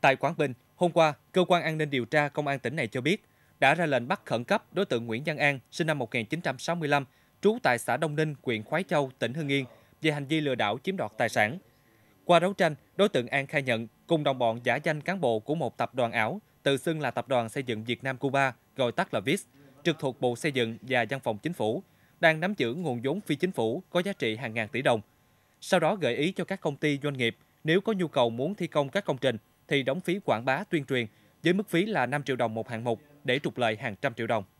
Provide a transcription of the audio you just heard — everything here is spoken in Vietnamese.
Tại Quảng Bình, hôm qua, cơ quan an ninh điều tra công an tỉnh này cho biết đã ra lệnh bắt khẩn cấp đối tượng Nguyễn Văn An, sinh năm 1965, trú tại xã Đông Ninh, huyện Khói Châu, tỉnh Hưng Yên, về hành vi lừa đảo chiếm đoạt tài sản. Qua đấu tranh, đối tượng An khai nhận cùng đồng bọn giả danh cán bộ của một tập đoàn ảo, tự xưng là Tập đoàn Xây dựng Việt Nam Cuba, gọi tắt là VIS, trực thuộc Bộ Xây dựng và Văn phòng Chính phủ, đang nắm giữ nguồn vốn phi chính phủ có giá trị hàng ngàn tỷ đồng. Sau đó gợi ý cho các công ty doanh nghiệp nếu có nhu cầu muốn thi công các công trình thì đóng phí quảng bá tuyên truyền với mức phí là 5 triệu đồng một hạng mục để trục lợi hàng trăm triệu đồng.